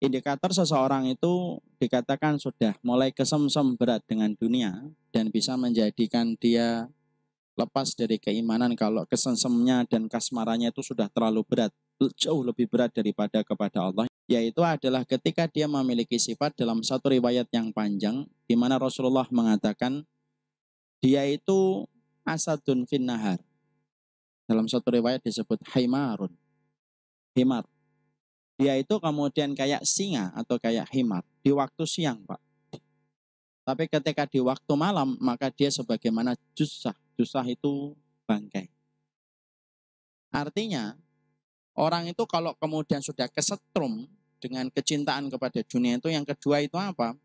indikator seseorang itu dikatakan sudah mulai kesemsem berat dengan dunia dan bisa menjadikan dia lepas dari keimanan kalau kesemsemnya dan kasmaranya itu sudah terlalu berat, jauh lebih berat daripada kepada Allah, yaitu adalah ketika dia memiliki sifat dalam satu riwayat yang panjang di mana Rasulullah mengatakan dia itu asadun finnahar Dalam satu riwayat disebut haimarun. Himar dia itu kemudian kayak singa atau kayak himat di waktu siang, Pak. Tapi ketika di waktu malam, maka dia sebagaimana jusah. Jusah itu bangkai. Artinya, orang itu kalau kemudian sudah kesetrum dengan kecintaan kepada dunia itu, yang kedua itu apa?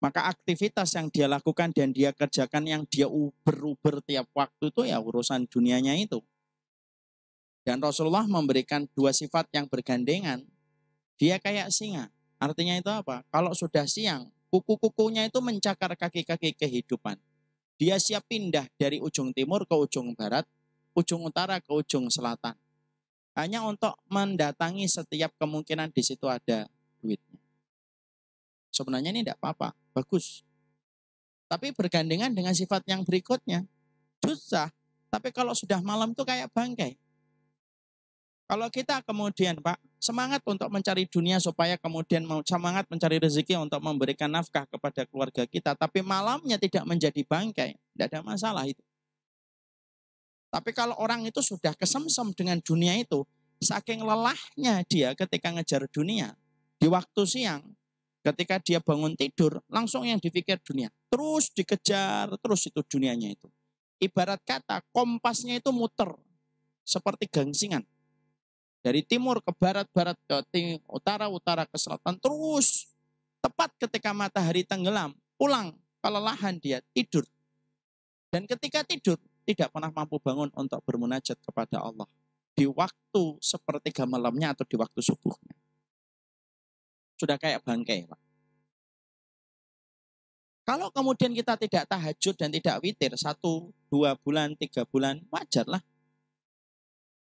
Maka aktivitas yang dia lakukan dan dia kerjakan yang dia uber-uber tiap waktu itu ya urusan dunianya itu. Dan Rasulullah memberikan dua sifat yang bergandengan. Dia kayak singa. Artinya itu apa? Kalau sudah siang, kuku-kukunya itu mencakar kaki-kaki kehidupan. Dia siap pindah dari ujung timur ke ujung barat, ujung utara ke ujung selatan. Hanya untuk mendatangi setiap kemungkinan di situ ada duitnya. Sebenarnya ini tidak apa-apa, bagus. Tapi bergandengan dengan sifat yang berikutnya, susah. Tapi kalau sudah malam itu kayak bangkai. Kalau kita kemudian Pak, semangat untuk mencari dunia supaya kemudian mau semangat mencari rezeki untuk memberikan nafkah kepada keluarga kita, tapi malamnya tidak menjadi bangkai, tidak ada masalah itu. Tapi kalau orang itu sudah kesemsem dengan dunia itu, saking lelahnya dia ketika ngejar dunia, di waktu siang, ketika dia bangun tidur, langsung yang dipikir dunia. Terus dikejar, terus itu dunianya itu. Ibarat kata, kompasnya itu muter, seperti gangsingan dari timur ke barat, barat ke utara, utara ke selatan terus tepat ketika matahari tenggelam pulang kelelahan dia tidur dan ketika tidur tidak pernah mampu bangun untuk bermunajat kepada Allah di waktu sepertiga malamnya atau di waktu subuhnya sudah kayak bangkai pak kalau kemudian kita tidak tahajud dan tidak witir satu dua bulan tiga bulan wajarlah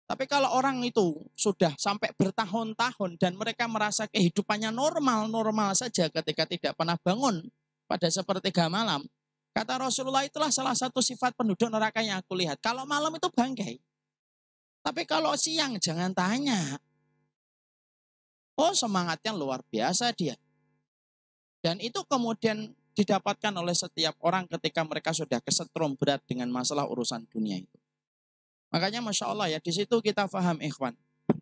tapi kalau orang itu sudah sampai bertahun-tahun dan mereka merasa kehidupannya normal-normal saja ketika tidak pernah bangun pada sepertiga malam. Kata Rasulullah itulah salah satu sifat penduduk neraka yang aku lihat. Kalau malam itu bangkai. Tapi kalau siang jangan tanya. Oh semangatnya luar biasa dia. Dan itu kemudian didapatkan oleh setiap orang ketika mereka sudah kesetrum berat dengan masalah urusan dunia itu. Makanya Masya Allah ya, di situ kita paham ikhwan.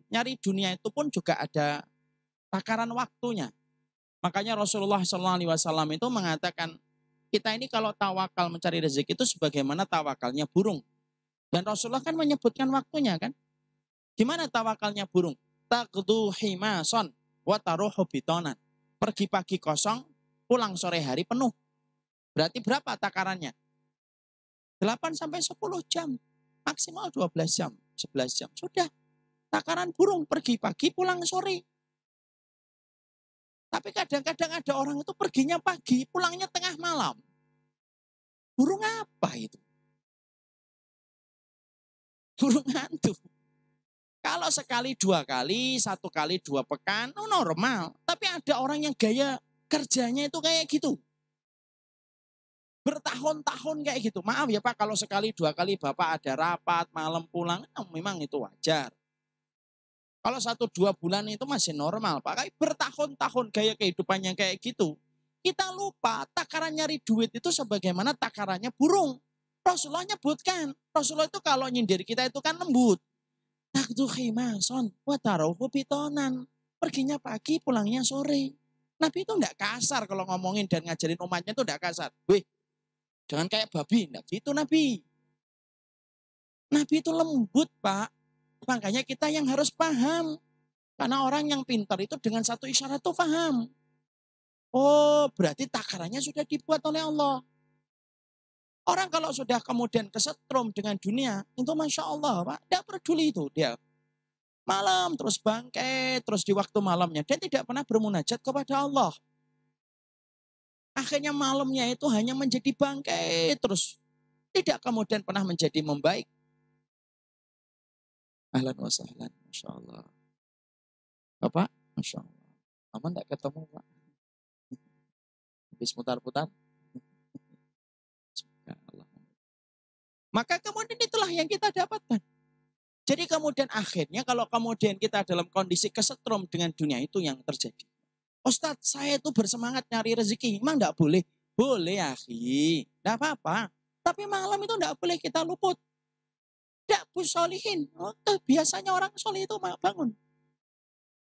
Nyari dunia itu pun juga ada takaran waktunya. Makanya Rasulullah SAW itu mengatakan, kita ini kalau tawakal mencari rezeki itu sebagaimana tawakalnya burung. Dan Rasulullah kan menyebutkan waktunya kan. Gimana tawakalnya burung? Taqdu himason wa bitonan. Pergi pagi kosong, pulang sore hari penuh. Berarti berapa takarannya? 8 sampai 10 jam maksimal 12 jam, 11 jam. Sudah. Takaran burung pergi pagi, pulang sore. Tapi kadang-kadang ada orang itu perginya pagi, pulangnya tengah malam. Burung apa itu? Burung hantu. Kalau sekali dua kali, satu kali dua pekan, normal. Tapi ada orang yang gaya kerjanya itu kayak gitu bertahun-tahun kayak gitu. Maaf ya Pak, kalau sekali dua kali Bapak ada rapat, malam pulang, ya memang itu wajar. Kalau satu dua bulan itu masih normal Pak. bertahun-tahun gaya kehidupannya kayak gitu. Kita lupa takaran nyari duit itu sebagaimana takarannya burung. Rasulullah nyebutkan. Rasulullah itu kalau nyindir kita itu kan lembut. Takduhi mason, wataruhu pitonan. Perginya pagi, pulangnya sore. Nabi itu enggak kasar kalau ngomongin dan ngajarin umatnya itu enggak kasar. Wih, Jangan kayak babi, enggak gitu Nabi. Nabi itu lembut, Pak. Makanya kita yang harus paham. Karena orang yang pintar itu dengan satu isyarat itu paham. Oh, berarti takarannya sudah dibuat oleh Allah. Orang kalau sudah kemudian kesetrum dengan dunia, itu Masya Allah, Pak. Tidak peduli itu dia. Malam terus bangkit, terus di waktu malamnya. Dan tidak pernah bermunajat kepada Allah. Akhirnya malamnya itu hanya menjadi bangkai terus. Tidak kemudian pernah menjadi membaik. Ahlan wa sahlan, Masya Allah. Bapak, Masya Allah. Aman tidak ketemu Pak? Habis putar-putar. Maka kemudian itulah yang kita dapatkan. Jadi kemudian akhirnya kalau kemudian kita dalam kondisi kesetrum dengan dunia itu yang terjadi. Ustadz saya itu bersemangat nyari rezeki. Emang enggak boleh? Boleh akhi. Enggak apa-apa. Tapi malam itu enggak boleh kita luput. Enggak solihin. Oh, biasanya orang solih itu bangun.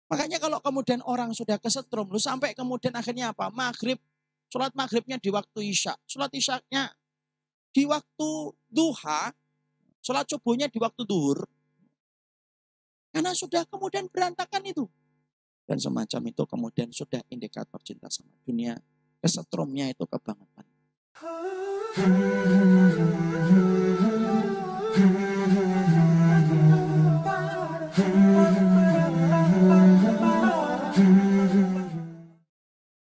Makanya kalau kemudian orang sudah kesetrum. Lu sampai kemudian akhirnya apa? Maghrib. Sholat maghribnya di waktu isya. Sholat isyaknya di waktu duha. Sholat subuhnya di waktu duhur. Karena sudah kemudian berantakan itu dan semacam itu kemudian sudah indikator cinta sama dunia kesetrumnya itu kebangetan hmm.